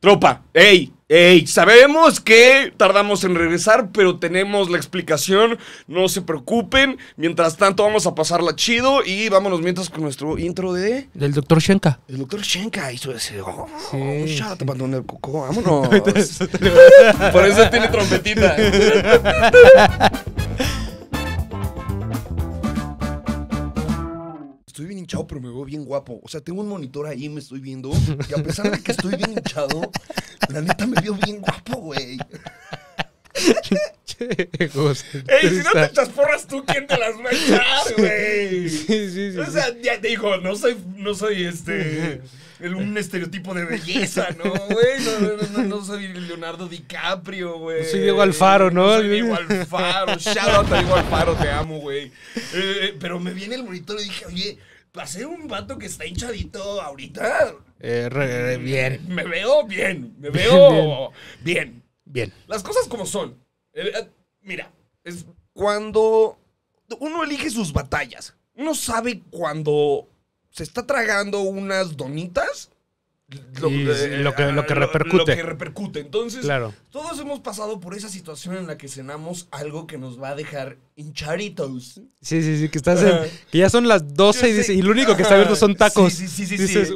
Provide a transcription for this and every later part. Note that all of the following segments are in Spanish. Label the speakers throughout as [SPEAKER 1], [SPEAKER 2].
[SPEAKER 1] tropa, ¡ey! Ey, sabemos que tardamos en regresar, pero tenemos la explicación. No se preocupen. Mientras tanto, vamos a pasarla chido y vámonos mientras con nuestro intro de.
[SPEAKER 2] Del doctor Shenka.
[SPEAKER 1] El doctor Shenka hizo ese. Oh, oh, oh el coco, vámonos. Por eso tiene trompetita. hinchado, pero me veo bien guapo. O sea, tengo un monitor ahí, me estoy viendo. Y a pesar de que estoy bien hinchado, la neta me veo bien guapo, güey. Ey, si no te echas porras tú, ¿quién te las va a echar, güey? Sí, sí, sí. O sea, ya te digo, no soy, no soy este. un estereotipo de belleza, ¿no, güey? No, soy Leonardo DiCaprio, güey. soy Diego Alfaro, ¿no? soy Diego Alfaro. Shout out a Diego Alfaro, te amo, güey. Eh, eh, pero me viene el monitor y dije, oye, hacer ser un vato que está hinchadito ahorita.
[SPEAKER 2] Eh, bien.
[SPEAKER 1] Mm, me veo bien. Me veo bien. Bien. Las cosas como son. Eh, eh, mira, es cuando uno elige sus batallas. Uno sabe cuando se está tragando unas donitas eh, lo, que, lo, que, ah, repercute. Lo que repercute. Entonces, todos hemos pasado por esa situación en la que cenamos algo que nos va a dejar hincharitos. Sí, sí, sí, que ya son las 12 y, lo único que está abierto son tacos. Sí,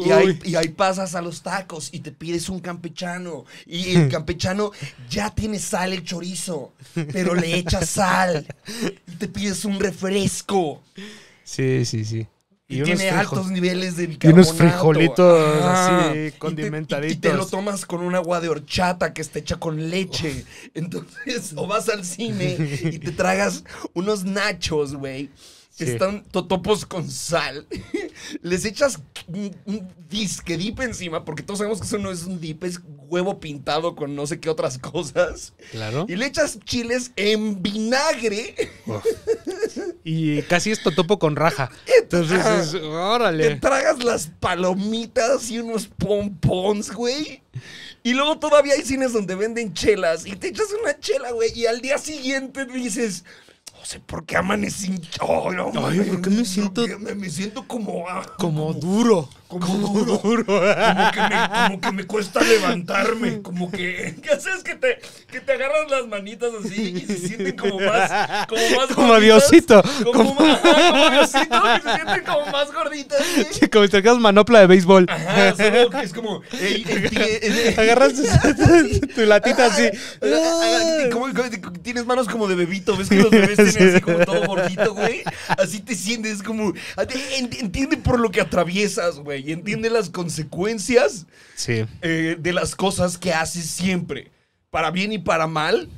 [SPEAKER 1] Y, ahí, y, ahí, pasas a los tacos y te pides un campechano. Y el campechano ya tiene sal el chorizo, pero le echas sal. Y te pides un refresco.
[SPEAKER 2] Sí, sí, sí.
[SPEAKER 1] Y, tiene altos niveles de bicarbonato. Y unos frijolitos así condimentaditos. Y te, lo tomas con un agua de horchata que está hecha con leche. Oh. Entonces, o vas al cine y te tragas unos nachos, güey están totopos con sal, les echas un, disque dip encima, porque todos sabemos que eso no es un dip, es huevo pintado con no sé qué otras cosas. Claro. Y le echas chiles en vinagre.
[SPEAKER 2] Y casi es totopo con raja.
[SPEAKER 1] Entonces, órale. Te tragas las palomitas y unos pompons, güey. Y luego todavía hay cines donde venden chelas y te echas una chela, güey. Y al día siguiente dices, no sé por qué amanecí. Oh, no, Ay, ¿por qué me siento? Me, siento ah, como, como, duro. Como, duro. Como, que me, como, que me, cuesta levantarme. Como que. ¿Qué haces? Que te, que te agarras las manitas así y se sienten como más. Como más Como Diosito. Como, más. Como diosito Que se sienten como más gorditas. ¿eh?
[SPEAKER 2] como si te quedas manopla de béisbol. Ajá, es
[SPEAKER 1] como. agarras tu latita así. Tienes manos como de bebito. ¿Ves que los bebés así como todo gordito, güey. Así te sientes como. Entiende por lo que atraviesas, güey. Entiende las consecuencias eh, de las cosas que haces siempre. Para bien y para mal.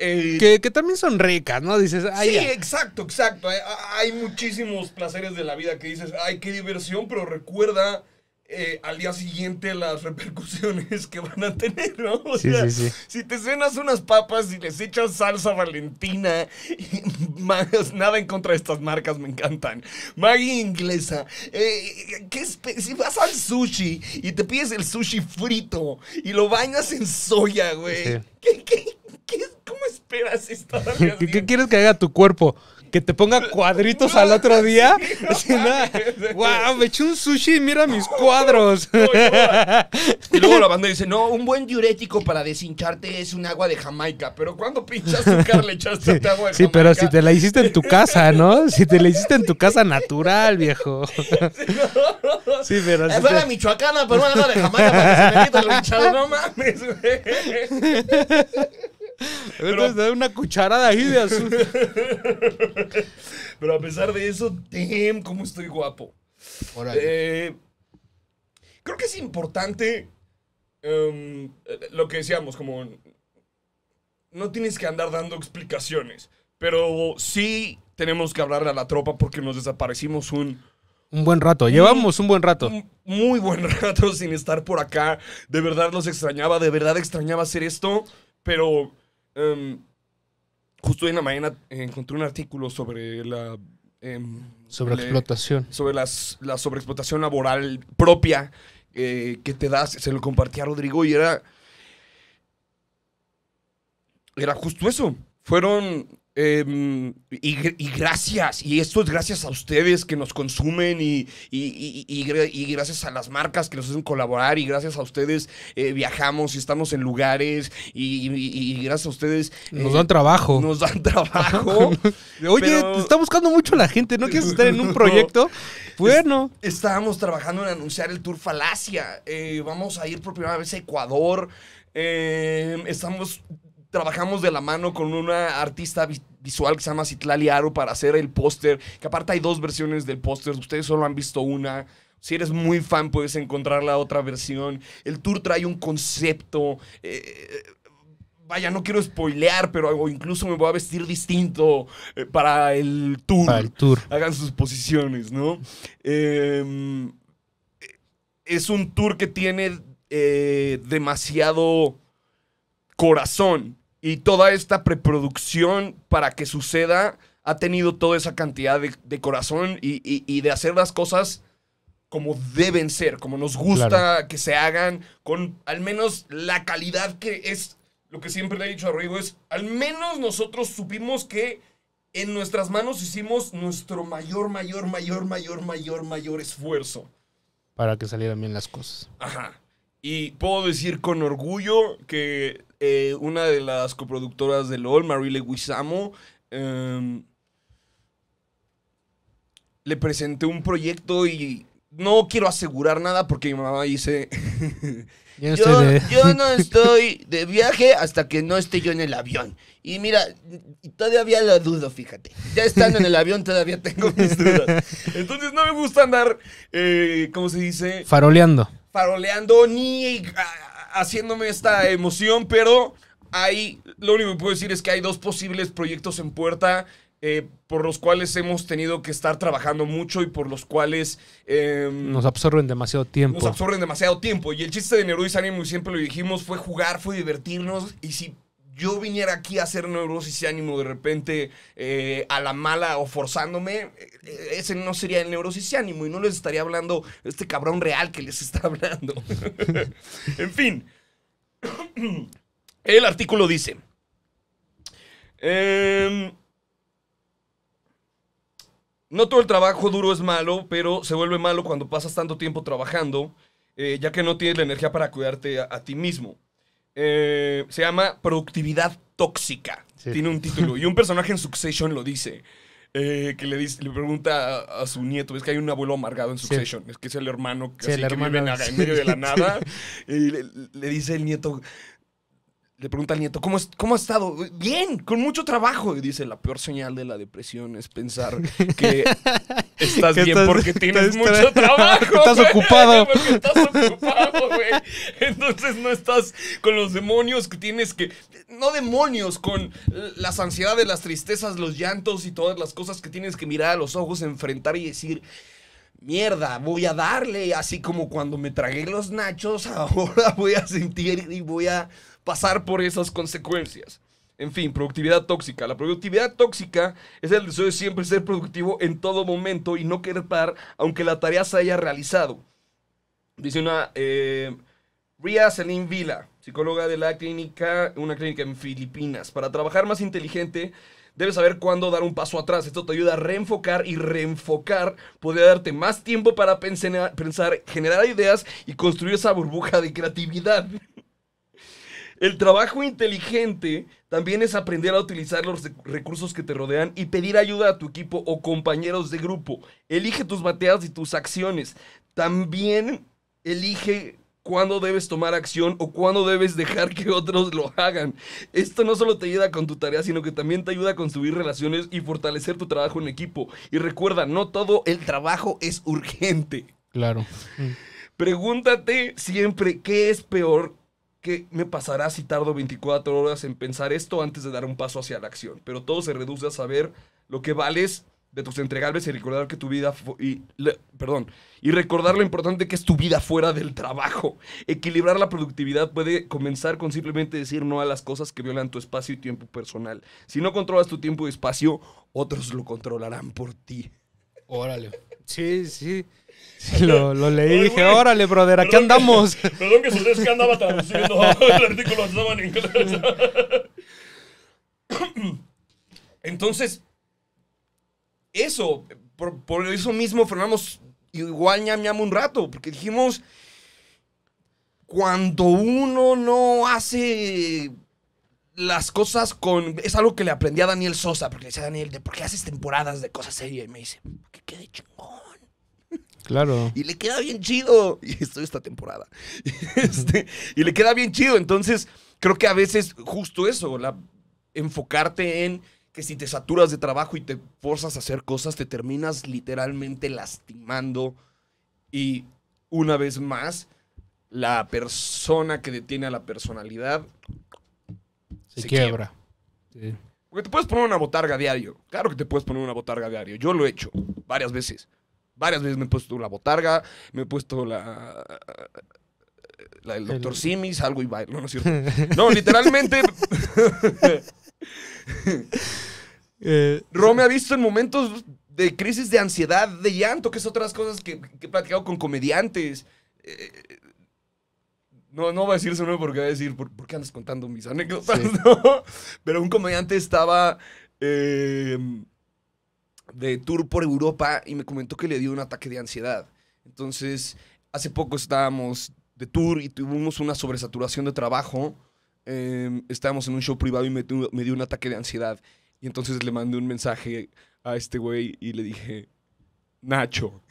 [SPEAKER 1] Eh, que, también son ricas, ¿no? Dices, Sí, exacto, exacto. Hay, hay muchísimos placeres de la vida que dices, ay, qué diversión, pero recuerda eh, al día siguiente las repercusiones que van a tener, ¿no? si te cenas unas papas y les echas salsa valentina, nada en contra de estas marcas, me encantan. Maggie inglesa, eh, si vas al sushi y te pides el sushi frito y lo bañas en soya, güey, ¿qué, qué, cómo esperas esto?
[SPEAKER 2] ¿Qué quieres que haga tu cuerpo? que te ponga cuadritos al otro día. guau me eché un sushi y mira mis cuadros.
[SPEAKER 1] y luego la banda dice, no, un buen diurético para deshincharte es un agua de Jamaica. Pero cuando pinchaste azúcar le echaste agua de Jamaica. Sí, pero si te la hiciste en tu casa,
[SPEAKER 2] ¿no? Si te la hiciste en tu casa natural, viejo. Sí, pero... Es la michoacana,
[SPEAKER 1] pero una agua de Jamaica para que se me quita hinchado. No mames, güey. Pero, da una cucharada ahí de azúcar. Pero a pesar de eso, damn, cómo estoy guapo. Eh, creo que es importante em, lo que decíamos, como no tienes que andar dando explicaciones, pero sí tenemos que hablarle a la tropa porque nos desaparecimos un...
[SPEAKER 2] Un buen rato, llevamos un buen rato.
[SPEAKER 1] muy buen rato sin estar por acá. De verdad nos extrañaba, de verdad extrañaba hacer esto, pero Em, justo en la mañana eh, encontré un artículo sobre la... Em, sobre sobreexplotación. sobre la sobreexplotación laboral propia eh, que te das. Se lo compartía Rodrigo y era... Era justo eso. Fueron Em, y, gracias, y esto es gracias a ustedes que nos consumen y, gracias a las marcas que nos hacen colaborar y gracias a ustedes eh, viajamos y estamos en lugares y, gracias a ustedes... Nos eh, dan trabajo. Nos dan trabajo. Oye, está buscando
[SPEAKER 2] mucho la gente, ¿no quieres
[SPEAKER 1] estar en un proyecto? Bueno. estábamos trabajando en anunciar el Tour Falacia. Eh, vamos a ir por primera vez a Ecuador. estamos trabajamos de la mano con una artista visual que se llama Citlali Aro para hacer el póster, que aparte hay dos versiones del póster, ustedes solo han visto una. Si eres muy fan, puedes encontrar la otra versión. El tour trae un concepto. Eh, vaya, no quiero spoilear, pero incluso me voy a vestir distinto eh, para el tour. Para el tour. Hagan sus posiciones, ¿no? Em, es un tour que tiene eh, demasiado corazón y toda esta preproducción para que suceda ha tenido toda esa cantidad de, corazón y, de hacer las cosas como deben ser, como nos gusta que se hagan, con al menos la calidad que es, lo que siempre le he dicho a Rodrigo es, al menos nosotros supimos que en nuestras manos hicimos nuestro mayor, mayor, mayor, mayor, mayor, mayor esfuerzo.
[SPEAKER 2] Para que salieran bien las cosas.
[SPEAKER 1] Ajá. Y puedo decir con orgullo que eh, una de las coproductoras de LOL, Marile Guisamo, em, le presenté un proyecto y no quiero asegurar nada porque mi mamá dice... yo, no estoy de viaje hasta que no esté yo en el avión. Y mira, todavía lo dudo, fíjate. Ya estando en el avión todavía tengo mis dudas. Entonces no me gusta andar, eh, ¿cómo se dice? Faroleando faroleando ni ah, haciéndome esta emoción, pero hay, lo único que puedo decir es que hay dos posibles proyectos en puerta. Eh, por los cuales hemos tenido que estar trabajando mucho y por los cuales... Em, nos
[SPEAKER 2] absorben demasiado tiempo. Nos absorben
[SPEAKER 1] demasiado tiempo. Y el chiste de Nerudis Animo, siempre lo dijimos, fue jugar, fue divertirnos. Y si yo viniera aquí a hacer neurosis y ánimo de repente eh, a la mala o forzándome, eh, ese no sería el neurosis y ánimo y no les estaría hablando este cabrón real que les está hablando. en fin, el artículo dice... Em, no todo el trabajo duro es malo, pero se vuelve malo cuando pasas tanto tiempo trabajando, eh, ya que no tienes la energía para cuidarte a ti mismo. Eh, se llama Productividad Tóxica. Tiene un título. Y un personaje en Succession lo dice. Eh, que le, dice, le pregunta a, su nieto, es que hay un abuelo amargado en Succession, es que es el hermano que, vive en, medio de la nada, y le, dice el nieto, le pregunta al nieto, ¿cómo, ¿cómo ha estado? Bien, con mucho trabajo. Y dice, la peor señal de la depresión es pensar que estás bien porque tienes mucho trabajo. Estás ocupado. estás ocupado, güey. Entonces no estás con los demonios que tienes que... No demonios, con las ansiedades, las tristezas, los llantos y todas las cosas que tienes que mirar a los ojos, enfrentar y decir mierda, voy a darle, así como cuando me tragué los nachos, ahora voy a sentir y voy a pasar por esas consecuencias. En fin, productividad tóxica. La productividad tóxica es el deseo de siempre ser productivo en todo momento y no querer parar aunque la tarea se haya realizado. Dice una eh, Ria Celine Vila, psicóloga de la clínica, una clínica en Filipinas. Para trabajar más inteligente, debes saber cuándo dar un paso atrás. Esto te ayuda a reenfocar y reenfocar podría darte más tiempo para pensar, generar ideas y construir esa burbuja de creatividad. El trabajo inteligente también es aprender a utilizar los recursos que te rodean y pedir ayuda a tu equipo o compañeros de grupo. Elige tus bateas y tus acciones. También elige cuándo debes tomar acción o cuándo debes dejar que otros lo hagan. Esto no solo te ayuda con tu tarea, sino que también te ayuda a construir relaciones y fortalecer tu trabajo en equipo. Y recuerda, no todo el trabajo es urgente. Claro. Mm. Pregúntate siempre qué es peor qué me pasará si tardo 24 horas en pensar esto antes de dar un paso hacia la acción. Pero todo se reduce a saber lo que vales de tus entregables y recordar que tu vida y, perdón, y recordar lo importante que es tu vida fuera del trabajo. Equilibrar la productividad puede comenzar con simplemente decir no a las cosas que violan tu espacio y tiempo personal. Si no controlas tu tiempo y espacio, otros lo controlarán por ti.
[SPEAKER 2] Órale. Sí, sí. lo, lo, leí dije, órale, brother, aquí andamos. perdón que ustedes que andaba traduciendo el artículo
[SPEAKER 1] en Entonces, eso, por, eso mismo frenamos igual ñam ñam un rato, porque dijimos, cuando uno no hace las cosas con... Es algo que le aprendí a Daniel Sosa, porque le decía a Daniel, ¿de ¿por qué haces temporadas de cosas serias? Y me dice, que quede chingón. Claro. Y le queda bien chido. Y estoy esta temporada. Este, y le queda bien chido. Entonces, creo que a veces justo eso, la, enfocarte en que si te saturas de trabajo y te forzas a hacer cosas, te terminas literalmente lastimando. Y una vez más, la persona que detiene a la personalidad
[SPEAKER 2] se, quiebra.
[SPEAKER 1] Porque te puedes poner una botarga diario. Claro que te puedes poner una botarga diario. Yo lo he hecho varias veces. Varias veces me he puesto la botarga, me he puesto la. La del doctor Simis, algo y bailo, ¿no es cierto? No, literalmente. eh, me ha visto en momentos de crisis de ansiedad, de llanto, que es otras cosas que, he platicado con comediantes. Eh, no, no voy a decir su porque voy a decir, ¿por, qué andas contando mis anécdotas? Pero un comediante estaba eh, de tour por Europa y me comentó que le dio un ataque de ansiedad. Entonces, hace poco estábamos de tour y tuvimos una sobresaturación de trabajo Em, estábamos en un show privado y me, me dio un ataque de ansiedad. Y entonces le mandé un mensaje a este güey y le dije, Nacho.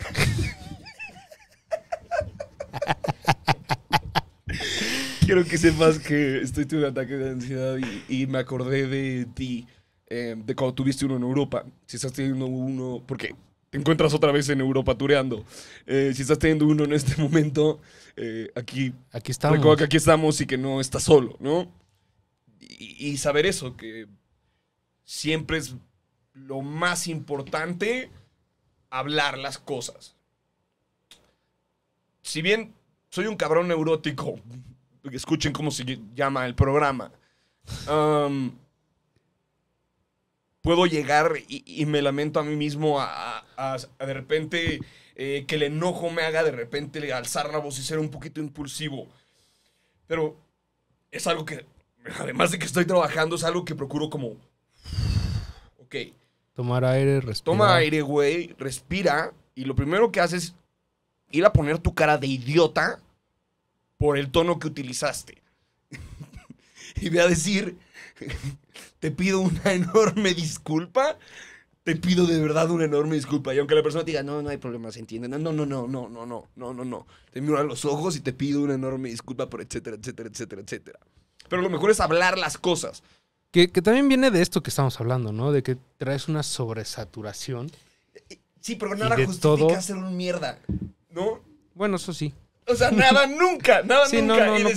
[SPEAKER 1] Quiero que sepas que estoy teniendo un ataque de ansiedad y, me acordé de ti, em, de cuando tuviste uno en Europa. Si estás teniendo uno, porque te encuentras otra vez en Europa tureando. Eh, si estás teniendo uno en este momento, eh, aquí, aquí estamos. Recuerda que aquí estamos y que no estás solo, ¿no? Y, saber eso, que siempre es lo más importante hablar las cosas. Si bien soy un cabrón neurótico, escuchen cómo se llama el programa puedo llegar y, me lamento a mí mismo a, de repente eh, que el enojo me haga de repente alzar la voz y ser un poquito impulsivo. Pero es algo que, además de que estoy trabajando, es algo que procuro como... Ok.
[SPEAKER 2] Tomar aire, respira. Toma aire,
[SPEAKER 1] güey, respira. Y lo primero que haces es ir a poner tu cara de idiota por el tono que utilizaste. y voy a decir, te pido una enorme disculpa. Te pido de verdad una enorme disculpa. Y aunque la persona te diga, no, no hay problema, se entiende. No, no, no, no, no, no, no, no, no, no. Te miro a los ojos y te pido una enorme disculpa por etcétera, etcétera, etcétera, etcétera. Pero lo mejor es hablar las cosas. Que, también
[SPEAKER 2] viene de esto que estamos hablando, ¿no? De que traes una sobresaturación.
[SPEAKER 1] Sí, pero nada justifica todo... hacer un mierda, ¿no? Bueno, eso sí. O sea, nada nunca, nada nunca. y no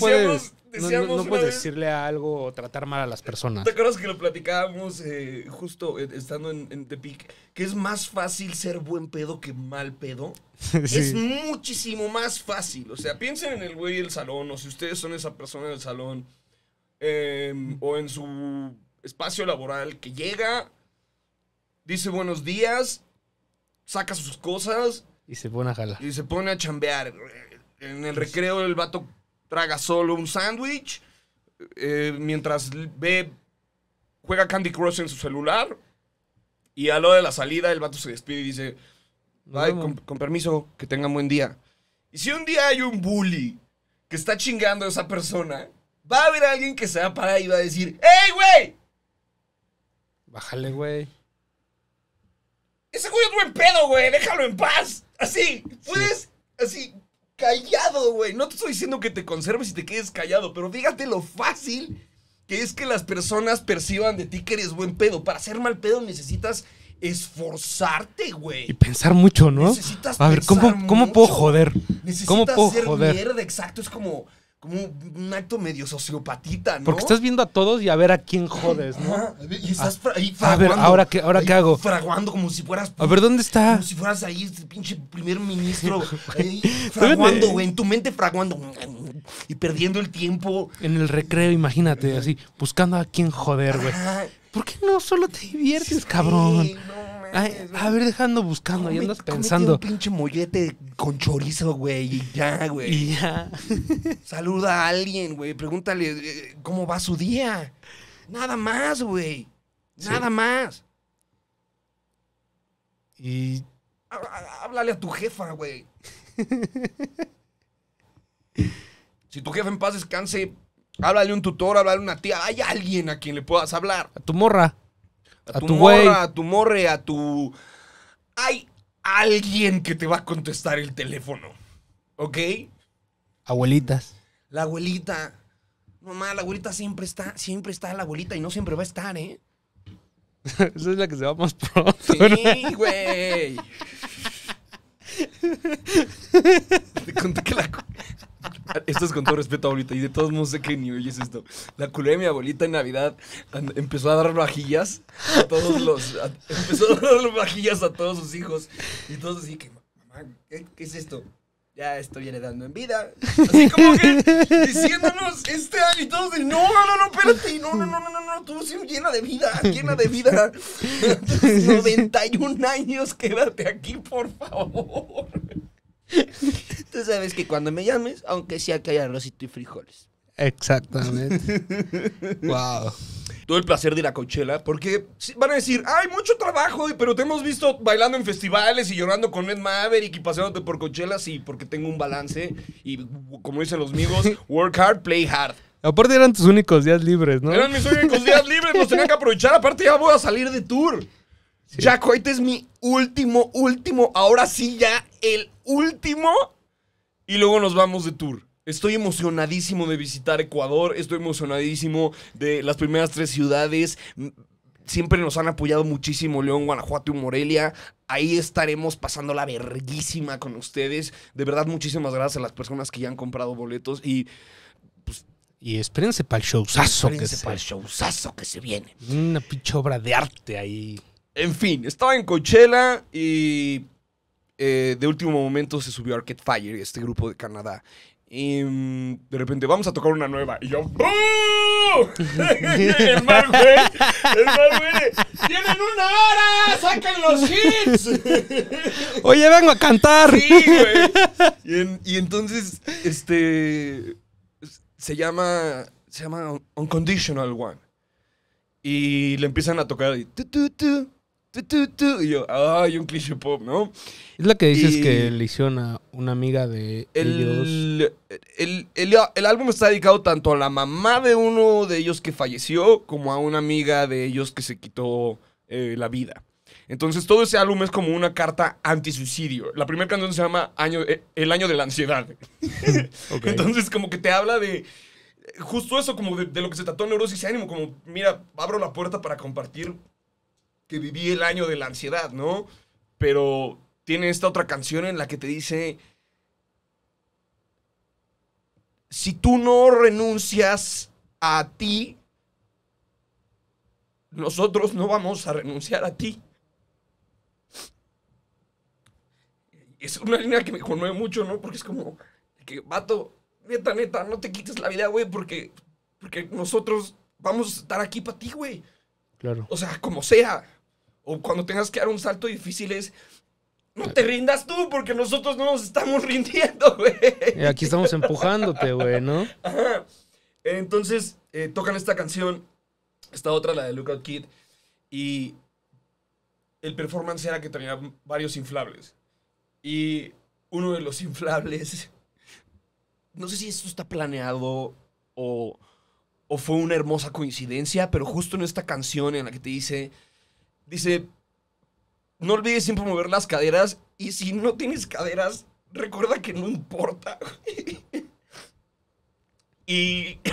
[SPEAKER 1] no, puedes decirle
[SPEAKER 2] algo o tratar mal a las personas. ¿Te
[SPEAKER 1] acuerdas que lo platicábamos eh, justo e, estando en, Tepic? Que es más fácil ser buen pedo que mal pedo. Es muchísimo más fácil. O sea, piensen en el güey del salón, o si ustedes son esa persona del salón, em, o en su espacio laboral que llega, dice buenos días, saca sus cosas.
[SPEAKER 2] Y se pone a jalar.
[SPEAKER 1] Y se pone a chambear. En el recreo el vato traga solo un sándwich, eh, mientras ve, juega Candy Crush en su celular. Y a lo de la salida, el vato se despide y dice: con, permiso, que tengan buen día. Y si un día hay un bully que está chingando a esa persona, va a haber alguien que se va a parar y va a decir: ¡Ey, güey! Bájale, güey. Ese güey es buen pedo, güey. Déjalo en paz. Así. Puedes, así callado, güey. No te estoy diciendo que te conserves y te quedes callado, pero dígate lo fácil que es que las personas perciban de ti que eres buen pedo. Para ser mal pedo necesitas esforzarte, güey. Y pensar mucho,
[SPEAKER 2] ¿no? Necesitas A ver, ¿cómo, ¿cómo puedo joder? Necesitas ser joder? mierda,
[SPEAKER 1] exacto. Es como, como un, acto medio sociopatita, ¿no? Porque estás viendo a todos y a ver a quién jodes, ¿no? y estás ah. ahí fraguando. A ver, ¿ahora qué, hago? Fraguando como si fueras... A ver, ¿dónde está? Como si fueras ahí, este pinche primer ministro. fraguando, güey, en tu mente fraguando. Y perdiendo
[SPEAKER 2] el tiempo. En el recreo, imagínate, así, buscando a quién joder, güey. ¿Por qué no solo te diviertes, cabrón? No a ver, dejando buscando, andas
[SPEAKER 1] pensando. un pinche mollete con chorizo, güey, y ya, güey. Y ya. Saluda a alguien, güey, pregúntale eh, cómo va su día. Nada más, güey. Nada más. Y. Háblale a tu jefa, güey. si tu jefa en paz descanse, háblale a un tutor, háblale a una tía. Hay alguien a quien le puedas hablar.
[SPEAKER 2] A tu morra a, tu, a
[SPEAKER 1] tu morre, a tu... Hay alguien que te va a contestar el teléfono, ¿ok? Abuelitas. La abuelita. Mamá, la abuelita siempre está, siempre está la abuelita y no siempre va a estar, ¿eh?
[SPEAKER 2] Esa es la que se va más pronto. Sí, güey. Te conté que la esto es
[SPEAKER 1] con todo respeto, abuelita, y de todos modos sé que ni es esto. La culera de mi abuelita en Navidad empezó a dar vajillas a todos los. empezó a dar vajillas a todos sus hijos. Y todos así que, mamá, ¿qué, es esto? ya estoy heredando en vida. Así como que diciéndonos este año y todos de, no, no, no, espérate, no, no, no, no, no, no, tú sí llena de vida, llena de vida. 91 años, quédate aquí, por favor. Tú sabes que cuando me llames, aunque sea que haya arrocito y frijoles.
[SPEAKER 2] Exactamente.
[SPEAKER 1] wow. Tuve el placer de ir a Coachella porque van a decir, hay mucho trabajo, pero te hemos visto bailando en festivales y llorando con Ed Maverick y paseándote por Coachella, sí, porque tengo un balance y como dicen los amigos, work hard, play hard. Aparte eran tus
[SPEAKER 2] únicos días libres,
[SPEAKER 1] ¿no? Eran mis únicos días libres, los tenía que aprovechar, aparte ya voy a salir de tour. Jack White es mi último, último, ahora sí ya el último y luego nos vamos de tour. Estoy emocionadísimo de visitar Ecuador, estoy emocionadísimo de las primeras tres ciudades. Siempre nos han apoyado muchísimo León, Guanajuato y Morelia. Ahí estaremos pasando la verguísima con ustedes. De verdad, muchísimas gracias a las personas que ya han comprado boletos y
[SPEAKER 2] pues, y espérense para el showzazo espérense que para el showzazo que se viene. Una pinche obra de
[SPEAKER 1] arte ahí. En fin, estaba en Coachella y eh, de último momento se subió Arcade Fire, este grupo de Canadá. Y mm, de repente, vamos a tocar una nueva. Y yo, ¡Boo! el mal güey, el mal güey, ¡Tienen una hora! ¡Saquen los hits!
[SPEAKER 2] Oye, vengo a cantar. Sí, güey.
[SPEAKER 1] Y, entonces, este. Se llama. Se llama Unconditional One. Y le empiezan a tocar. Y, y yo, ay, un cliché pop, ¿no? Es la que dices que
[SPEAKER 2] le hicieron a una amiga de el,
[SPEAKER 1] ellos. El, álbum está dedicado tanto a la mamá de uno de ellos que falleció, como a una amiga de ellos que se quitó eh, la vida. Entonces todo ese álbum es como una carta anti-suicidio. La primera canción se llama año, eh, El año de la ansiedad. Entonces como que te habla de justo eso, como de, lo que se trató en Neurosis y Ánimo, como mira, abro la puerta para compartir que viví el año de la ansiedad, ¿no? Pero tiene esta otra canción en la que te dice, si tú no renuncias a ti, nosotros no vamos a renunciar a ti. Es una línea que me conmueve mucho, ¿no? Porque es como, que, vato, neta, neta, no te quites la vida, güey, porque, porque nosotros vamos a estar aquí para ti, güey. Claro. O sea, como sea o cuando tengas que dar un salto difícil es... No te rindas tú, porque nosotros no nos estamos rindiendo, güey.
[SPEAKER 2] Aquí estamos empujándote, güey, ¿no?
[SPEAKER 1] Entonces, eh, tocan esta canción, esta otra, la de Lookout Kid, y el performance era que tenía varios inflables. Y uno de los inflables, no sé si esto está planeado o, o fue una hermosa coincidencia, pero justo en esta canción en la que te dice dice, no olvides siempre mover las caderas y si no tienes caderas, recuerda que no importa. y...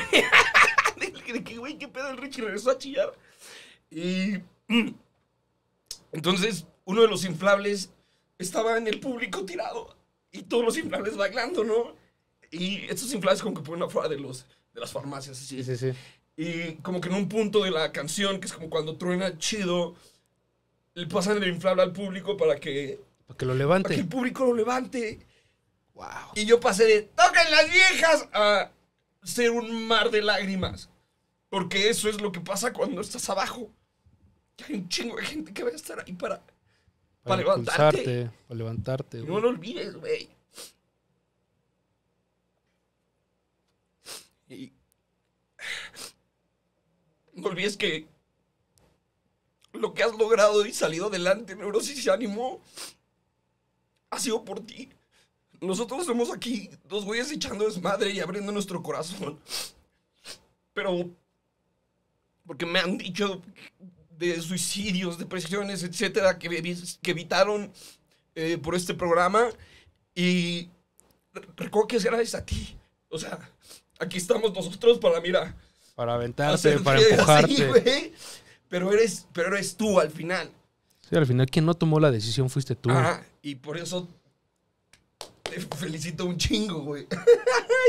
[SPEAKER 1] güey, qué pedo, el Richie regresó a chillar. Y... Entonces, uno de los inflables estaba en el público tirado y todos los inflables bailando, ¿no? Y estos inflables como que ponen afuera de, los, de las farmacias. Sí, sí, sí. Y como que en un punto de la canción, que es como cuando truena chido, le pasan el inflable al público para que. Para que lo levante. Para que el público lo levante. Wow. Y yo pasé de ¡Tocan las viejas! a ser un mar de lágrimas. Porque eso es lo que pasa cuando estás abajo. hay un chingo de gente que va a estar ahí para, para,
[SPEAKER 2] para levantarte. Para levantarte. No lo olvides,
[SPEAKER 1] güey. Y... No olvides que lo que has logrado y salido adelante, Neurosis y ánimo Ha sido por ti. Nosotros somos aquí dos güeyes echando desmadre y abriendo nuestro corazón. Pero. Porque me han dicho de suicidios, depresiones, etcétera, que, evitaron eh, por este programa. Y recuerdo que es gracias a ti. O sea, aquí estamos nosotros para, mira. Para aventarse, para empujarte pero eres, pero eres tú al final.
[SPEAKER 2] Sí, al final quien no tomó la decisión fuiste tú. Ajá,
[SPEAKER 1] y por eso te felicito un chingo, güey.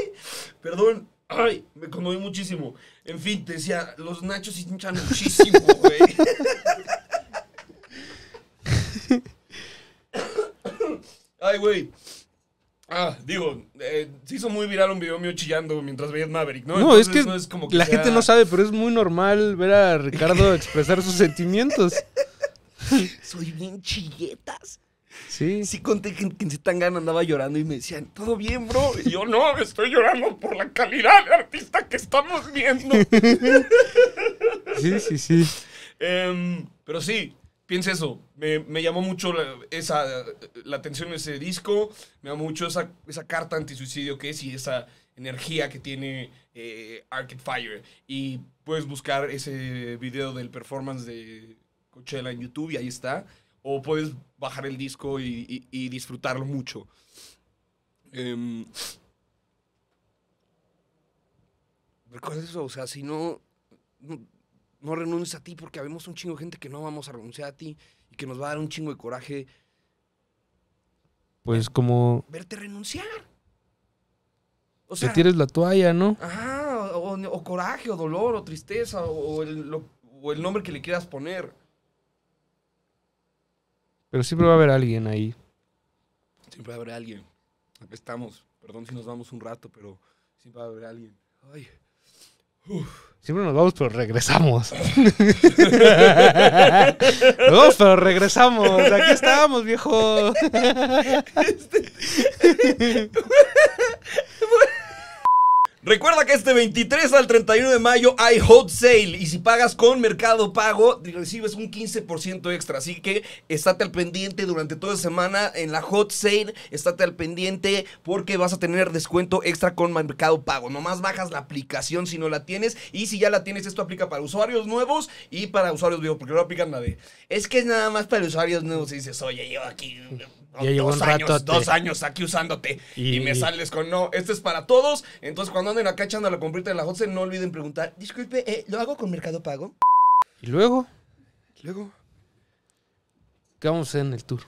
[SPEAKER 1] Perdón, ay, me conmoví muchísimo. En fin, te decía, los nachos hinchan muchísimo, güey. ay, güey. Ah, digo, eh, se hizo muy viral un video mío chillando mientras veías Maverick, ¿no? No, es que, es como que la gente no
[SPEAKER 2] sabe, pero es muy normal ver a Ricardo expresar
[SPEAKER 1] sus sentimientos. Soy bien chilletas. Sí. Sí conté que en Zetangana andaba llorando y me decían, ¿todo bien, bro? Y yo, no, estoy llorando por la calidad de artista que estamos viendo. sí, sí, sí. Em, pero sí, piensa eso. Me, llamó mucho la, esa, la atención ese disco, me llamó mucho esa, esa carta antisuicidio que es y esa energía que tiene eh, Fire. Y puedes buscar ese video del performance de Coachella en YouTube y ahí está. O puedes bajar el disco y, disfrutarlo mucho. Em, ¿Recuerdas eso? O sea, si no no renuncies a ti porque habemos un chingo de gente que no vamos a renunciar a ti y que nos va a dar un chingo de coraje.
[SPEAKER 2] Pues como...
[SPEAKER 1] Verte renunciar. O sea, te tires
[SPEAKER 2] la toalla, ¿no?
[SPEAKER 1] Ah, o, coraje, o dolor, o tristeza, o el, o el nombre que le quieras poner.
[SPEAKER 2] Pero siempre va a haber alguien ahí.
[SPEAKER 1] Siempre va a haber alguien. Aquí estamos. Perdón si nos vamos un rato, pero siempre va a haber alguien. Ay.
[SPEAKER 2] Siempre nos vamos, pero regresamos.
[SPEAKER 1] nos vamos, pero regresamos. Aquí estábamos,
[SPEAKER 2] viejo. Este-
[SPEAKER 1] Recuerda que este 23 al 31 de mayo hay hot sale y si pagas con Mercado Pago recibes un 15% extra. Así que estate al pendiente durante toda la semana en la hot sale, estate al pendiente porque vas a tener descuento extra con Mercado Pago. Nomás bajas la aplicación si no la tienes y si ya la tienes esto aplica para usuarios nuevos y para usuarios viejos porque no aplican la Es que es nada más para usuarios nuevos y dices, oye, yo aquí Oh, llevo dos un rato años, dos años aquí usándote y... me sales con no, este es para todos. Entonces, cuando anden acá echando la comprita en la Hotse, no olviden preguntar, disculpe, eh, ¿lo hago con Mercado Pago? Y luego,
[SPEAKER 2] luego, ¿qué vamos a hacer en el tour?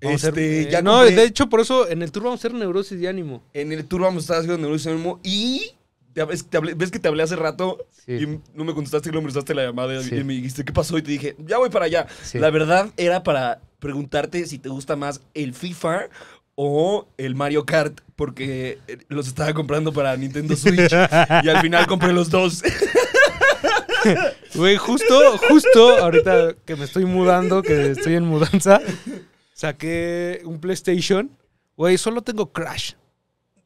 [SPEAKER 2] este, eh, ya no, de
[SPEAKER 1] hecho, por eso en el tour vamos a hacer neurosis de ánimo. En el tour vamos a estar haciendo neurosis de ánimo y ¿Ves, que te hablé hace rato y no me contestaste y no me la llamada? Y me dijiste, ¿qué pasó? Y te dije, ya voy para allá. La verdad era para preguntarte si te gusta más el FIFA o el Mario Kart, porque eh, los estaba comprando para Nintendo Switch y al final compré los dos. Güey, justo,
[SPEAKER 2] justo ahorita que me estoy mudando, que estoy en mudanza, saqué un PlayStation. Güey, solo tengo Crash.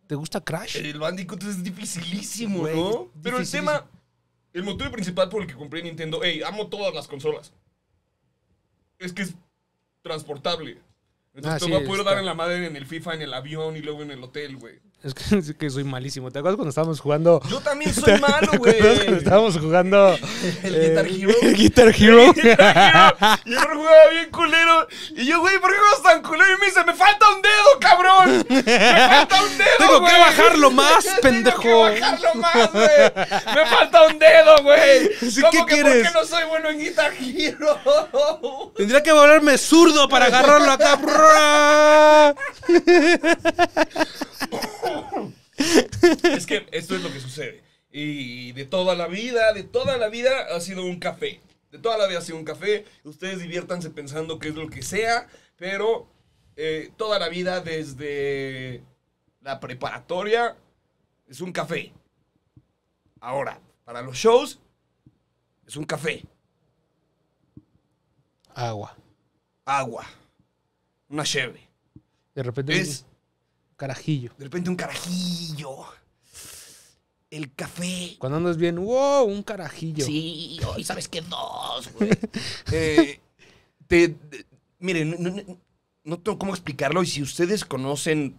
[SPEAKER 2] ¿Te gusta Crash?
[SPEAKER 1] El Bandicoot es dificilísimo, ¿no? Pero el tema, el motivo principal por el que compré Nintendo, hey, amo todas las consolas. Es que es transportable. Entonces ah, te pues, a poder dar en la madre en el FIFA, en el avión y luego en el hotel, güey.
[SPEAKER 2] Es que, soy malísimo. ¿Te acuerdas cuando estábamos jugando? Yo
[SPEAKER 1] también soy malo, güey. ¿Te acuerdas cuando estábamos jugando? el, Guitar eh, Hero. El Guitar
[SPEAKER 2] Hero. y
[SPEAKER 1] yo jugaba bien culero. Y yo, güey, ¿por qué juegas tan culero? Y me dice, me falta un dedo, cabrón. Me falta bajarlo más, pendejo.
[SPEAKER 2] Tengo que bajarlo más,
[SPEAKER 1] Me
[SPEAKER 2] falta un dedo, güey. ¿Cómo ¿Qué que quieres? por qué no
[SPEAKER 1] soy bueno en Guitar
[SPEAKER 2] Tendría que volverme zurdo para agarrarlo
[SPEAKER 1] acá. es que esto es lo que sucede. Y de toda la vida, de toda la vida ha sido un café. De toda la vida ha sido un café. Ustedes diviértanse pensando que es lo que sea, pero eh, toda la vida desde la preparatoria es un café. Ahora, para los shows es un café. Agua. Agua. Una cheve.
[SPEAKER 2] De repente es,
[SPEAKER 1] un carajillo. De repente un carajillo. El café. Cuando andas bien, wow, un carajillo. Sí, hoy sabes que dos, güey. Eh, te, miren, no, no tengo cómo explicarlo y si ustedes conocen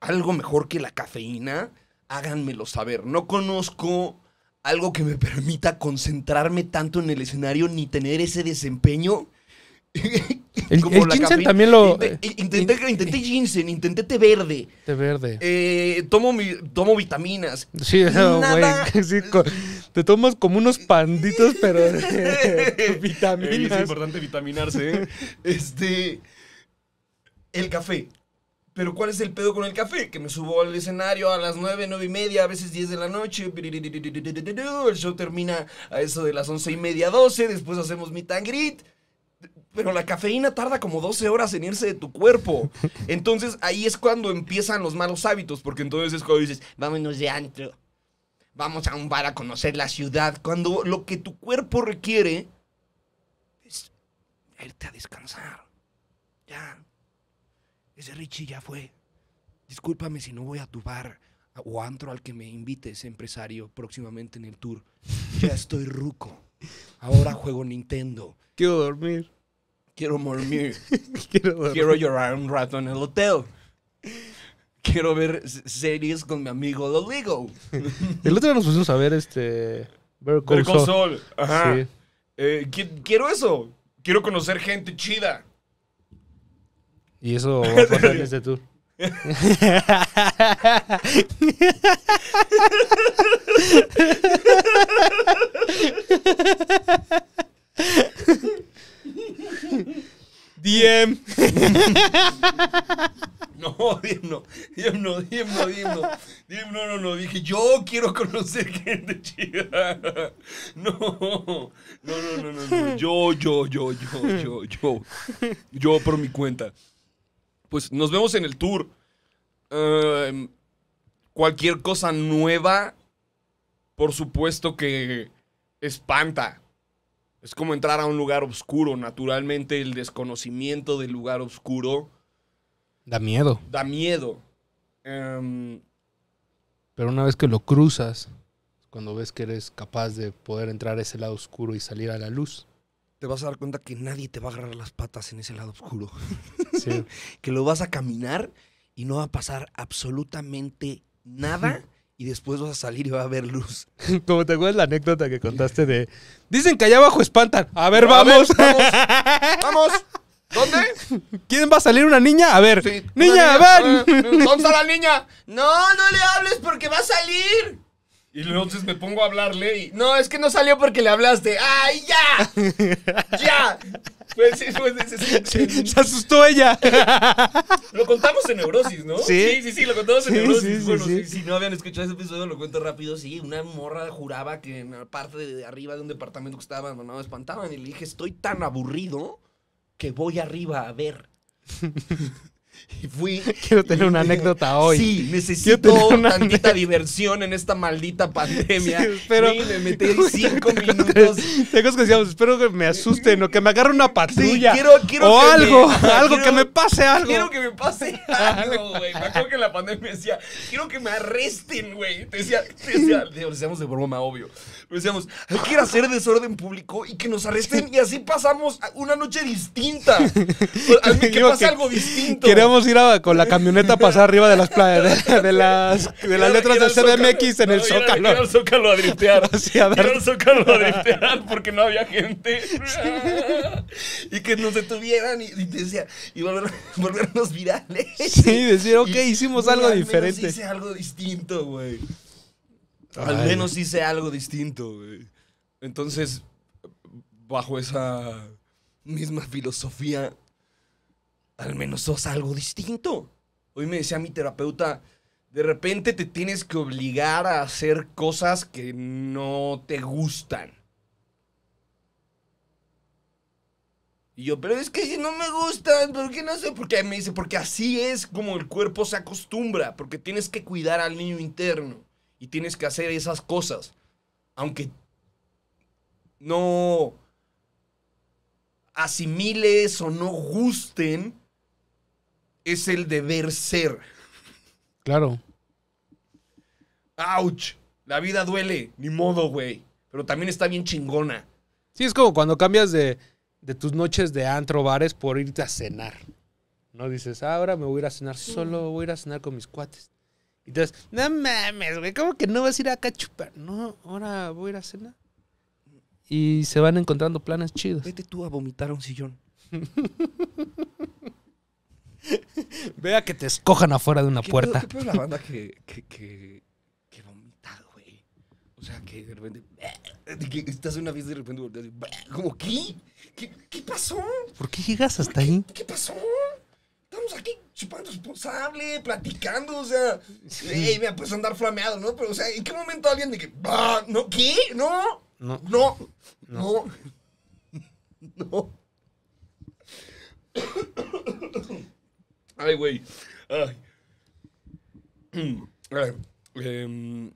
[SPEAKER 1] algo mejor que la cafeína, háganmelo saber. No conozco algo que me permita concentrarme tanto en el escenario ni tener ese desempeño. El, ginseng también lo... Eh, intenté, intenté, ginseng, intenté té verde. Té verde. Eh, tomo, tomo vitaminas. Sí, Nada...
[SPEAKER 2] te tomas como unos panditos, pero
[SPEAKER 1] vitaminas. Eh, es importante vitaminarse. Este... El café. Pero ¿cuál es el pedo con el café? Que me subo al escenario a las 9, 9 y media, a veces 10 de la noche. El show termina a eso de las 11 y media, 12. Después hacemos mi tangrit. Pero la cafeína tarda como 12 horas en irse de tu cuerpo. Entonces ahí es cuando empiezan los malos hábitos. Porque entonces es cuando dices, vámonos de antro. Vamos a un bar a conocer la ciudad. Cuando lo que tu cuerpo requiere es irte a descansar. Ya, ese Richie ya fue. Discúlpame si no voy a tu bar o antro al que me invite ese empresario próximamente en el tour. Ya estoy ruco. Ahora juego Nintendo. Quiero dormir. Quiero dormir. Quiero, llorar un rato en el hotel. Quiero ver series con mi amigo Ligo.
[SPEAKER 2] el otro día nos pusimos a ver este. Ver Ajá.
[SPEAKER 1] Eh, quiero eso. Quiero conocer gente chida.
[SPEAKER 2] Y eso va a pasar en este tour.
[SPEAKER 1] Diem No, Diem no. Diem no, Diem no, Diem no. no, no, Dije, yo quiero conocer gente chida. No, no, no, no, no. no. Yo, yo, yo, yo, yo, yo. Yo por mi cuenta pues nos vemos en el tour. Em, cualquier cosa nueva, por supuesto que espanta. Es como entrar a un lugar oscuro. Naturalmente el desconocimiento del lugar oscuro. Da miedo. Da miedo. Em,
[SPEAKER 2] Pero una vez que lo cruzas, cuando ves que eres capaz de poder entrar a ese lado oscuro y salir a la luz
[SPEAKER 1] te vas a dar cuenta que nadie te va a agarrar las patas en ese lado oscuro. que lo vas a caminar y no va a pasar absolutamente nada. y después vas a salir y va a haber luz.
[SPEAKER 2] Como te acuerdas la anécdota que contaste de. Dicen que allá abajo espantan. A ver, vamos. vamos. ¿Dónde? ¿Quién va a salir una niña? A ver.
[SPEAKER 1] niña, a ver ¿Dónde está la niña? No, no le hables porque va a salir. Y entonces me pongo a hablarle y. No, es que no salió porque le hablaste. ¡Ay, ya! ¡Ya! Pues, sí, pues, sí, se
[SPEAKER 2] asustó ella.
[SPEAKER 1] Lo contamos en neurosis, ¿no? Sí, sí, sí, lo contamos en neurosis. bueno, si no habían escuchado ese episodio, lo cuento rápido. Sí, una morra juraba que en la parte de arriba de un departamento que estaba abandonado espantaban. Y le dije, estoy tan aburrido que voy arriba a ver. Y fui.
[SPEAKER 2] Quiero tener una anécdota hoy. Sí, necesito una tantita
[SPEAKER 1] diversión en esta maldita pandemia. Sí, espero. me metí cinco minutos. Tengo que decíamos, espero que me
[SPEAKER 2] asusten o que me agarre una patrulla. quiero, quiero o algo, algo que me pase algo. Quiero que me pase algo, güey. Me acuerdo que en la pandemia
[SPEAKER 1] decía, quiero que me arresten, güey. Te decía, te decía, decíamos de broma, obvio. Pero decíamos, Quiero hacer desorden público y que nos arresten y así pasamos una noche distinta. que pase algo distinto. Queremos Podríamos
[SPEAKER 2] ir con la camioneta a pasar arriba de las, de, de las,
[SPEAKER 1] de las letras del CDMX en el Zócalo. En el Zócalo a driftear. En el Zócalo a driftear porque no había gente. y que nos detuvieran y, y decía, y volver, volvernos virales. Sí, decir, ok, hicimos algo diferente. Al menos hice algo distinto, güey. Al menos hice algo distinto, güey. Entonces, bajo esa misma filosofía al menos sos algo distinto. Hoy me decía mi terapeuta, de repente te tienes que obligar a hacer cosas que no te gustan. Y yo, pero es que no me gustan, ¿por qué no sé? Porque me dice, porque así es como el cuerpo se acostumbra, porque tienes que cuidar al niño interno y tienes que hacer esas cosas. Aunque no asimiles o no gusten, es el deber ser. Claro. ¡Auch! La vida duele, ni modo, güey. Pero también está bien chingona. Sí, es como cuando cambias
[SPEAKER 2] de, tus noches de antro bares por irte a cenar.
[SPEAKER 1] No dices, ahora me
[SPEAKER 2] voy a ir a cenar solo, voy a ir a cenar con mis cuates. Y entonces, no mames, güey, ¿cómo que no vas a ir acá a chupar? No, ahora voy a ir a cenar. Y se van encontrando planes chidos. Vete
[SPEAKER 1] tú a vomitar a un sillón. Vea que te escojan afuera de una ¿Qué puerta. Pedo, ¿Qué la banda que, que, que, que vomita, güey? O sea, que de repente... Que estás en una vez de repente volteas y... ¿Cómo qué? qué? pasó?
[SPEAKER 2] ¿Por qué llegas hasta ahí?
[SPEAKER 1] ¿Qué pasó? Estamos aquí chupando responsable, platicando, o sea... Sí. Ey, me puedes andar flameado, ¿no? Pero, o sea, ¿en qué momento alguien de que... ¿No? ¿Qué? ¿No? No. No. No. No. no. Ay, güey. ver. Em,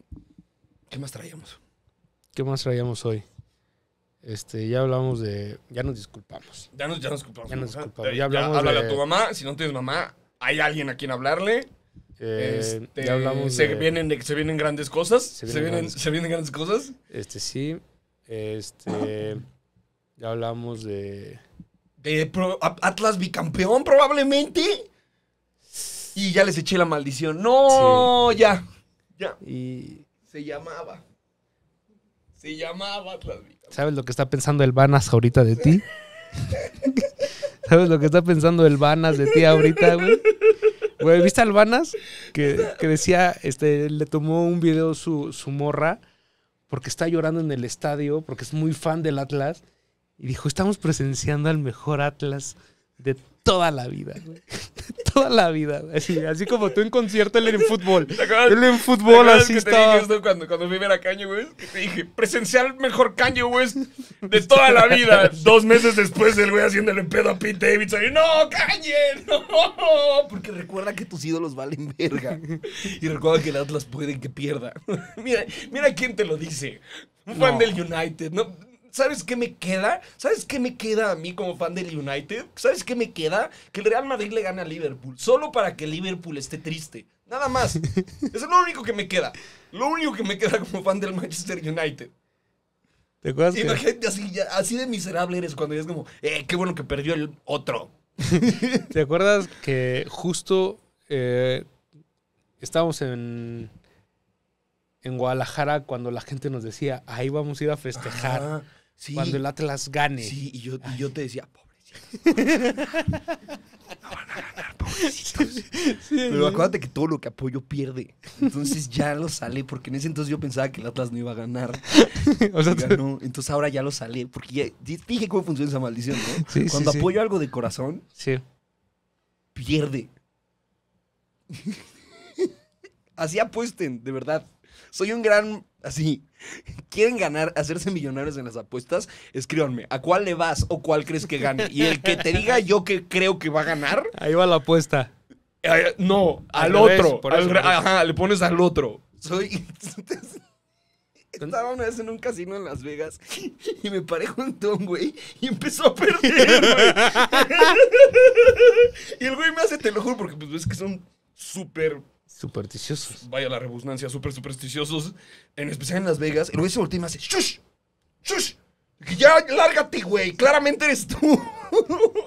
[SPEAKER 1] ¿Qué más traíamos?
[SPEAKER 2] ¿Qué más traíamos hoy? Este, ya hablamos de. Ya nos disculpamos. Ya nos, ya nos disculpamos. Ya hablamos háblale a tu mamá.
[SPEAKER 1] Si no tienes mamá, hay alguien a quien hablarle. Eh, este, ya hablamos se, vienen, se vienen grandes cosas. Se vienen, se grandes, cosas.
[SPEAKER 2] Este sí. Este. ya
[SPEAKER 1] hablamos de. De Atlas bicampeón, probablemente. Y ya les eché la maldición. No, ya. Ya. Y... Se llamaba. Se llamaba
[SPEAKER 2] ¿Sabes lo que está pensando el Vanas ahorita de ti? ¿Sabes lo que está pensando el Vanas de ti ahorita, güey? Güey, ¿viste al Vanas? Que, decía, este, le tomó un video su, su morra porque está llorando en el estadio, porque es muy fan del Atlas. Y dijo, estamos presenciando al mejor Atlas de toda la vida, güey. Toda la vida. Así, así como tú en concierto, él en fútbol. Él en fútbol, así que estaba. Te dije
[SPEAKER 1] esto cuando, cuando fui a Caño, güey. Te dije, presencial mejor Caño, güey, de toda la vida. Dos meses después, el güey haciéndole pedo a Pete Davidson. Y, no, Cañe, no. Porque recuerda que tus ídolos valen verga. Y recuerda que el Atlas puede que pierda. mira, mira quién te lo dice. Un fan del United. No, ¿Sabes qué me queda? ¿Sabes qué me queda a mí como fan del United? ¿Sabes qué me queda? Que el Real Madrid le gane a Liverpool. Solo para que Liverpool esté triste. Nada más. Eso es lo único que me queda. Lo único que me queda como fan del Manchester United.
[SPEAKER 2] ¿Te acuerdas? Imagínate,
[SPEAKER 1] así, así de miserable eres cuando es como, eh, qué bueno que perdió el otro.
[SPEAKER 2] ¿Te acuerdas que justo eh, estábamos en, en Guadalajara cuando la gente nos decía, ahí vamos a ir a festejar? Cuando el Atlas gane. Sí,
[SPEAKER 1] y yo, te decía, pobrecito. no van a ganar, pobrecitos. Pero acuérdate que todo lo que apoyo pierde. Entonces ya lo sale, porque en ese entonces yo pensaba que el Atlas no iba a ganar. Entonces ahora ya lo sale, porque ya, fíjate cómo funciona esa maldición, ¿no? Cuando apoyo algo de corazón, pierde. Así apuesten, de verdad. Soy un gran, así, ¿Quieren ganar, hacerse millonarios en las apuestas? Escríbanme, ¿a cuál le vas o cuál crees que gane? Y el que te diga yo que creo que va a ganar. Ahí va la apuesta. Eh, no, al, otro. Ajá, le pones al otro. Soy. Estaba una vez en un casino en Las Vegas y me paré junto a güey y empezó a perder, y el güey me hace, te lo juro, porque pues ves que son súper Supersticiosos. Vaya la rebusnancia, súper supersticiosos. En especial en Las Vegas. El güey se voltea y hace, ¡shush! ¡shush! Ya, lárgate, güey. Claramente eres tú.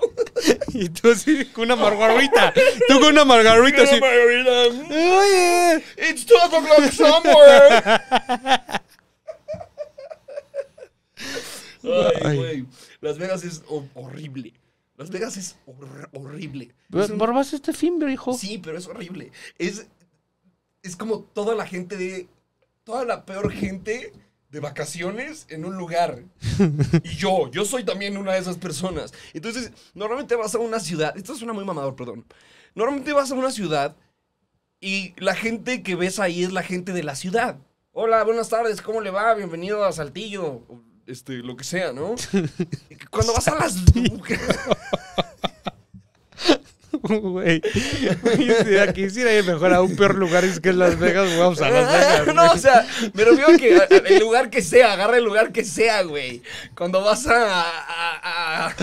[SPEAKER 1] Y tú así con una margarita. Tú con una
[SPEAKER 2] margarita así. margarita.
[SPEAKER 1] It's 12 o'clock somewhere. Ay, güey. Las Vegas es horrible. Las Vegas es horrible. Es este fin hijo. Sí, pero es horrible. Es es como toda la gente de. Toda la peor gente de vacaciones en un lugar. Y yo, yo soy también una de esas personas. Entonces, normalmente vas a una ciudad. Esto suena muy mamador, perdón. Normalmente vas a una ciudad y la gente que ves ahí es la gente de la ciudad. Hola, buenas tardes, ¿cómo le va? Bienvenido a Saltillo. Este, lo que sea, ¿no? Cuando vas a las.
[SPEAKER 2] güey. Quisiera, ir mejor a un peor lugar, es que es Las Vegas, vamos a Las Vegas. No, o sea,
[SPEAKER 1] pero veo que el lugar que sea, agarra el lugar que sea, güey. Cuando vas a. A,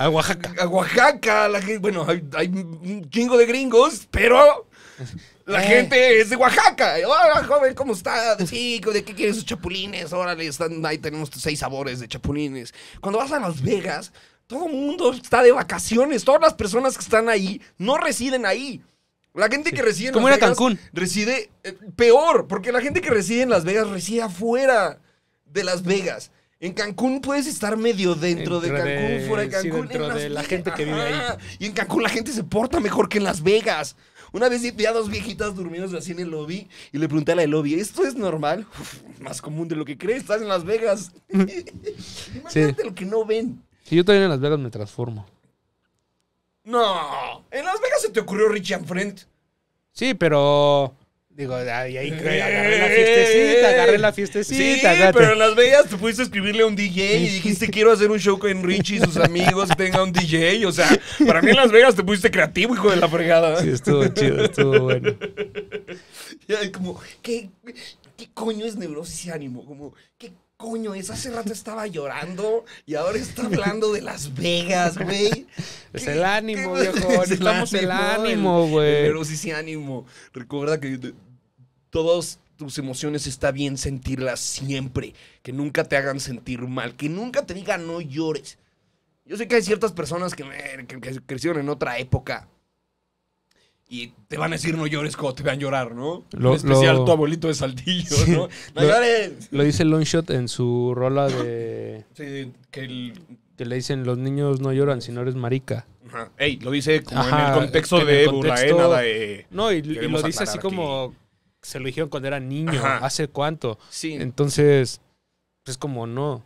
[SPEAKER 1] Oaxaca. A Oaxaca, bueno, hay, un chingo de gringos, pero. La eh. gente es de Oaxaca. Hola, joven, ¿cómo está? Sí, ¿de qué quieres sus chapulines? Órale, ahí tenemos seis sabores de chapulines. Cuando vas a Las Vegas, todo el mundo está de vacaciones. Todas las personas que están ahí no residen ahí. La gente que reside en Las Cancún? reside eh, peor, porque la gente que reside en Las Vegas reside afuera de Las Vegas. En Cancún puedes estar medio dentro, de Cancún, fuera de Cancún. la gente que vive ahí. Y en Cancún la gente se porta mejor que en Las Vegas. Una vez vi a dos viejitas durmiendo así en el lobby y le pregunté a la de lobby, ¿esto es normal? más común de lo que crees, estás en Las Vegas. Imagínate lo que no ven.
[SPEAKER 2] Si yo también en Las Vegas me transformo.
[SPEAKER 1] No. En Las Vegas se te
[SPEAKER 2] ocurrió Richie and Friend. Sí, pero. Digo, ahí, ahí eh, agarré la fiestecita, agarré la fiestecita. Sí, pero en Las
[SPEAKER 1] Vegas te pudiste escribirle a un DJ y dijiste quiero hacer un show con Richie y sus amigos, tenga un DJ. O sea, para mí en Las Vegas te pusiste creativo, hijo de la fregada. Sí, estuvo chido, estuvo bueno. Ya, como, ¿qué, coño es neurosis y ánimo? Como, ¿qué coño es? Hace rato estaba llorando y ahora está hablando de Las Vegas, güey. Es el ánimo, viejo. el ánimo, güey. Pero sí, sí, ánimo. Recuerda que todas tus emociones está bien sentirlas siempre. Que nunca te hagan sentir mal. Que nunca te digan no llores. Yo sé que hay ciertas personas que, eh, que crecieron en otra época y te van a decir no llores cuando te vean llorar, ¿no? en especial tu abuelito de Saltillo, ¿no? lo, llores! Lo dice
[SPEAKER 2] Longshot en su rola de...
[SPEAKER 1] Sí, que,
[SPEAKER 2] le dicen los niños no lloran si no eres marica.
[SPEAKER 1] Ajá. Ey, lo dice como en el contexto de el eh, de... No, y, lo dice así
[SPEAKER 2] como se lo dijeron cuando era niño, ¿hace cuánto? Sí. Entonces, pues como no.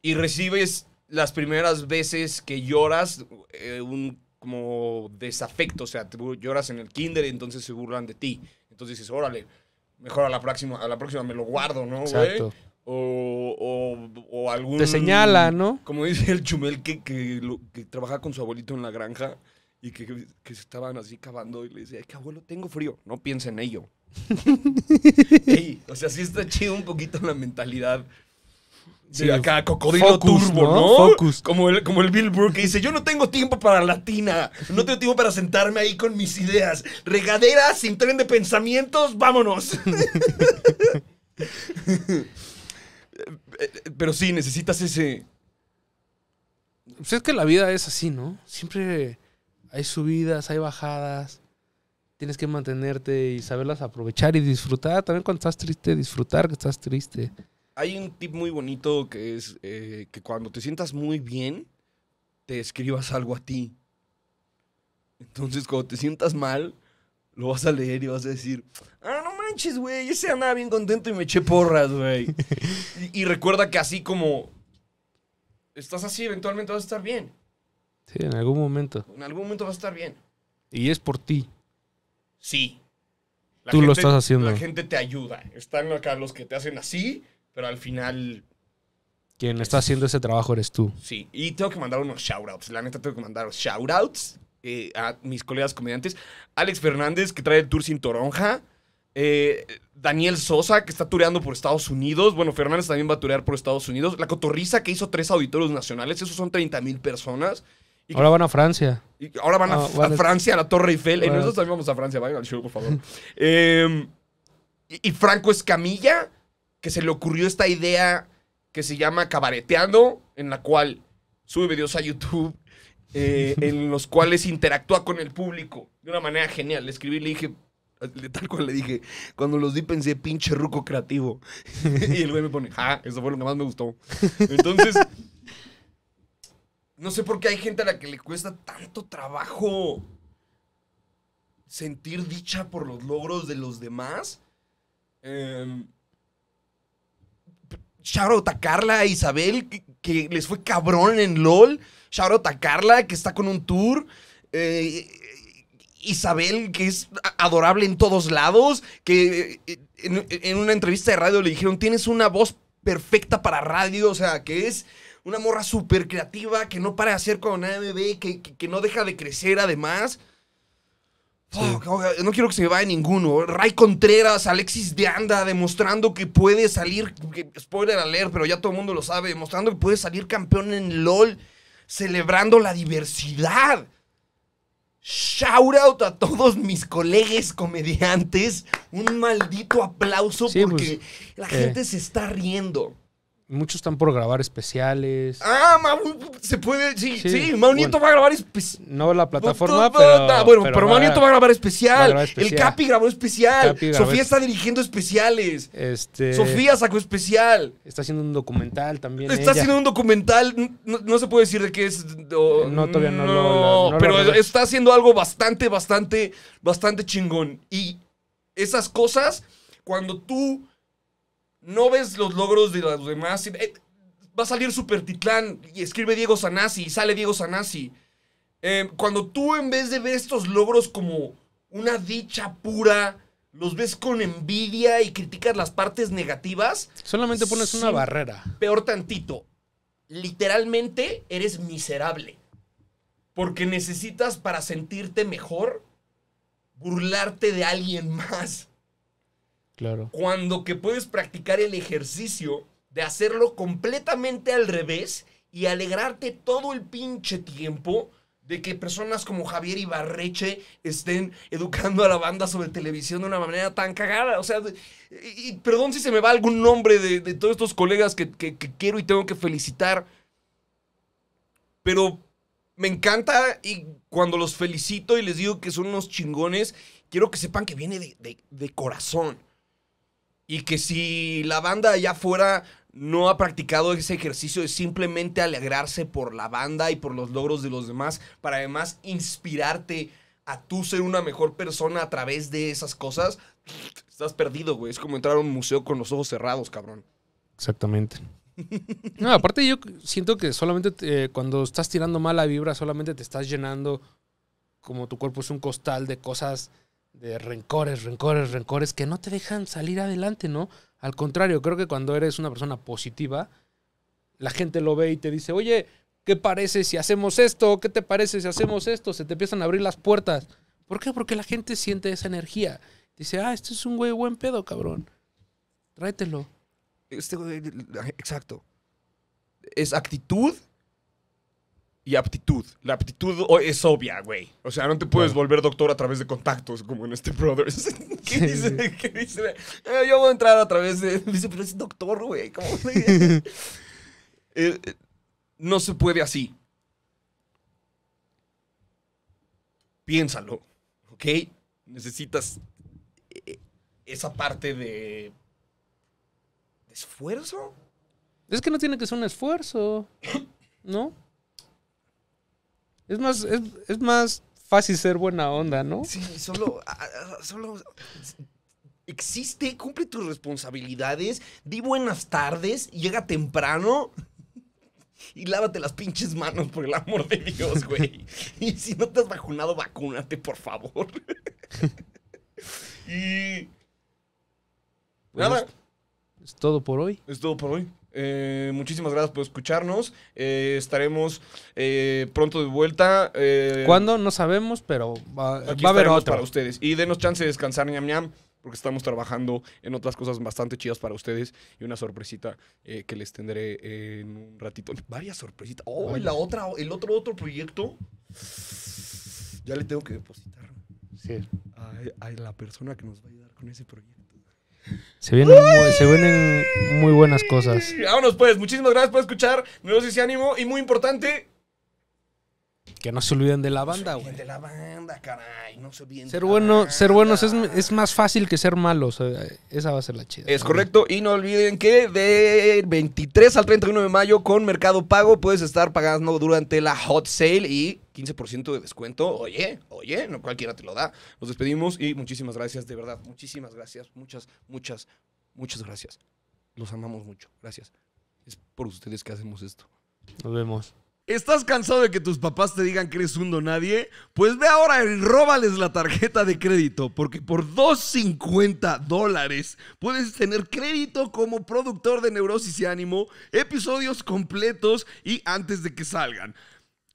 [SPEAKER 1] Y recibes las primeras veces que lloras eh, un como desafecto, o sea, te lloras en el kinder y entonces se burlan de ti. Entonces dices, órale, mejor a la próxima, a la próxima me lo guardo, ¿no, O, o, algún... Te señala, ¿no? Como dice el chumel que, que, trabaja con su abuelito en la granja y que, se estaban así cavando y le decía, que abuelo, tengo frío. No piensa en ello. o sea, sí está chido un poquito la mentalidad Sí, acá, cocodrilo turbo, ¿no? Como el, como el Bill que dice, yo no tengo tiempo para latina, no tengo tiempo para sentarme ahí con mis ideas. Regaderas sin tren de pensamientos, vámonos. Eh, eh, pero sí, necesitas ese...
[SPEAKER 2] Pues es que la vida es así, ¿no? Siempre hay subidas, hay bajadas. Tienes que mantenerte y saberlas aprovechar y disfrutar. También cuando estás triste, disfrutar que estás triste
[SPEAKER 1] hay un tip muy bonito que es eh, que cuando te sientas muy bien, te escribas algo a ti. Entonces, cuando te sientas mal, lo vas a leer y vas a decir, ah, no manches, güey, ese nada bien contento y me eché porras, güey. y, recuerda que así como estás así, eventualmente vas a estar bien.
[SPEAKER 2] Sí, en algún momento.
[SPEAKER 1] En algún momento vas a estar bien.
[SPEAKER 2] Y es por ti.
[SPEAKER 1] Sí. Tú lo estás haciendo. La gente te ayuda. Están acá los que te hacen así pero al final.
[SPEAKER 2] Quien está haciendo ese trabajo eres tú.
[SPEAKER 1] Sí, y tengo que mandar unos shoutouts. La neta, tengo que mandar shoutouts eh, a mis colegas comediantes. Alex Fernández, que trae el tour sin toronja. Eh, Daniel Sosa, que está tureando por Estados Unidos. Bueno, Fernández también va a turear por Estados Unidos. La Cotorriza, que hizo tres auditorios nacionales. Esos son 30 mil personas. ahora van a Francia. ahora ah, van a, Francia, a la Torre Eiffel. Y eh, nosotros también vamos a Francia. Vayan al show, por favor. Em, y Franco Escamilla que se le ocurrió esta idea que se llama Cabareteando, en la cual sube videos a YouTube, eh, en los cuales interactúa con el público de una manera genial. Le escribí le dije, tal cual le dije, cuando los di pensé, pinche ruco creativo. y el güey me pone, ja, ah, eso fue lo que más me gustó. Entonces, no sé por qué hay gente a la que le cuesta tanto trabajo sentir dicha por los logros de los demás. Em, Shoutout a Carla, Isabel, que, les fue cabrón en LOL. Shoutout a Carla, que está con un tour. Eh, Isabel, que es adorable en todos lados, que eh, en, una entrevista de radio le dijeron, tienes una voz perfecta para radio, o sea, que es una morra súper creativa, que no para de hacer con AMB, bebé, que no deja de crecer además no quiero que se me vaya ninguno. Ray Contreras, Alexis de Anda, demostrando que puede salir, spoiler alert, pero ya todo el mundo lo sabe, demostrando que puede salir campeón en LOL, celebrando la diversidad. Shout out a todos mis colegas comediantes. Un maldito aplauso pues, porque la eh. gente se está riendo. Muchos están por grabar especiales. Ah, se puede. Sí, sí, va a grabar especial. No la plataforma, pero. bueno, pero, va a grabar especial. El Capi grabó especial. Sofía está dirigiendo especiales. Este... Sofía sacó especial. Está haciendo un documental también. Está haciendo un documental. No, se puede decir de qué es. no, todavía no, pero está haciendo algo bastante, bastante, bastante chingón. Y esas cosas, cuando tú no ves los logros de los demás. Eh, va a salir Super Titlán y escribe Diego Sanasi y sale Diego Sanasi. Em, cuando tú en vez de ver estos logros como una dicha pura, los ves con envidia y criticas las partes negativas. Solamente pones una barrera. Peor tantito. Literalmente eres miserable. Porque necesitas para sentirte mejor burlarte de alguien más. Claro. Cuando que puedes practicar el ejercicio de hacerlo completamente al revés y alegrarte todo el pinche tiempo de que personas como Javier Ibarreche estén educando a la banda sobre televisión de una manera tan cagada. O sea, y, perdón si se me va algún nombre de, todos estos colegas que, quiero y tengo que felicitar, pero me encanta y cuando los felicito y les digo que son unos chingones, quiero que sepan que viene de corazón. Y que si la banda allá afuera no ha practicado ese ejercicio de simplemente alegrarse por la banda y por los logros de los demás, para además inspirarte a tú ser una mejor persona a través de esas cosas, estás perdido, güey. Es como entrar a un museo con los ojos cerrados, cabrón.
[SPEAKER 2] Exactamente. No, aparte yo siento que solamente eh, cuando estás tirando mala vibra, solamente te estás llenando como tu cuerpo es un costal de cosas de rencores, rencores, rencores que no te dejan salir adelante, ¿no? Al contrario, creo que cuando eres una persona positiva, la gente lo ve y te dice, oye, ¿qué parece si hacemos esto? ¿Qué te parece si hacemos esto? Se te empiezan a abrir las puertas. ¿Por qué? Porque la gente siente esa energía. Dice, ah, este es un güey buen pedo, cabrón. Tráetelo.
[SPEAKER 1] Este exacto. Es actitud y aptitud. La aptitud es obvia, güey. O sea, no te puedes volver doctor a través de contactos, como en este Brothers. ¿Qué dice? ¿Qué dice? Eh, yo voy a entrar a través de. Dice, pero es doctor, güey. ¿Cómo? Eh, eh, no se puede así. Piénsalo, ¿ok? Necesitas esa parte de. ¿De esfuerzo?
[SPEAKER 2] Es que no tiene que ser un esfuerzo, ¿no? Es más, es, más fácil ser buena onda, ¿no? Sí,
[SPEAKER 1] solo, solo existe, cumple tus responsabilidades, di buenas tardes, llega temprano y lávate las pinches manos, por el amor de Dios, güey. y si no te has vacunado, vacúnate, por favor. y. Pues, nada. es todo por hoy. Es todo por hoy. Eh, muchísimas gracias por escucharnos. Eh, estaremos eh, pronto de vuelta. ¿Cuándo?
[SPEAKER 2] No sabemos, pero va, a haber otro. para
[SPEAKER 1] ustedes. Y denos chance de descansar, ñam ñam, porque estamos trabajando en otras cosas bastante chidas para ustedes y una sorpresita que les tendré en un ratito. Varias sorpresitas. Oh, la otra, el otro otro proyecto. Ya le tengo que depositar. a la persona que nos va a ayudar con ese proyecto.
[SPEAKER 2] Se vienen, muy, buenas cosas.
[SPEAKER 1] Vámonos pues, muchísimas gracias por escuchar. Nuevos y ánimo. Y muy importante,
[SPEAKER 2] que no se olviden de la banda,
[SPEAKER 1] güey. de la banda, caray. No se olviden. Ser, de bueno, la ser buenos
[SPEAKER 2] es, más fácil que ser malos. Esa va a ser la chida. Es
[SPEAKER 1] correcto. Y no olviden que de 23 al 31 de mayo con Mercado Pago puedes estar pagando durante la hot sale y 15% de descuento. Oye, oye, no cualquiera te lo da. Nos despedimos y muchísimas gracias, de verdad. Muchísimas gracias. Muchas, muchas, muchas gracias. Los amamos mucho. Gracias. Es por ustedes que hacemos esto. Nos vemos. ¿Estás cansado de que tus papás te digan que eres un nadie, Pues ve ahora y róbales la tarjeta de crédito, porque por 2.50 dólares puedes tener crédito como productor de Neurosis y Ánimo, episodios completos y antes de que salgan.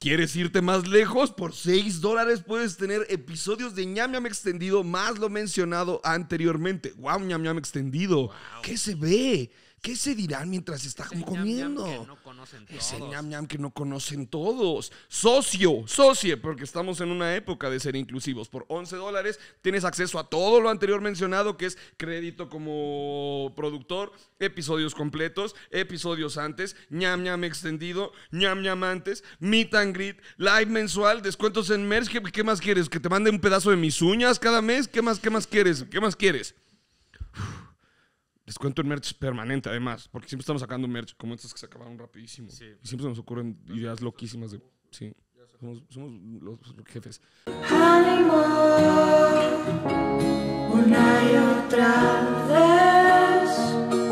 [SPEAKER 1] ¿Quieres irte más lejos? Por 6 dólares puedes tener episodios de ñam ñam extendido más lo mencionado anteriormente. ¡Wow, ñam ñam extendido! ¿Qué se ve? ¿Qué se dirán mientras está comiendo? ñam ñam que no conocen todos. Socio, socie, porque estamos en una época de ser inclusivos. Por 11 dólares tienes acceso a todo lo anterior mencionado, que es crédito como productor, episodios completos, episodios antes, ñam ñam extendido, ñam ñam antes, meet and greet, live mensual, descuentos en merch. ¿Qué, qué más quieres? ¿Que te mande un pedazo de mis uñas cada mes? ¿Qué más, qué más quieres? ¿Qué más quieres? Cuento en merch permanente, además, porque siempre estamos sacando merch como estas que se acabaron rapidísimo. Y siempre se nos ocurren ideas loquísimas de. Sí. Somos, los jefes. una y otra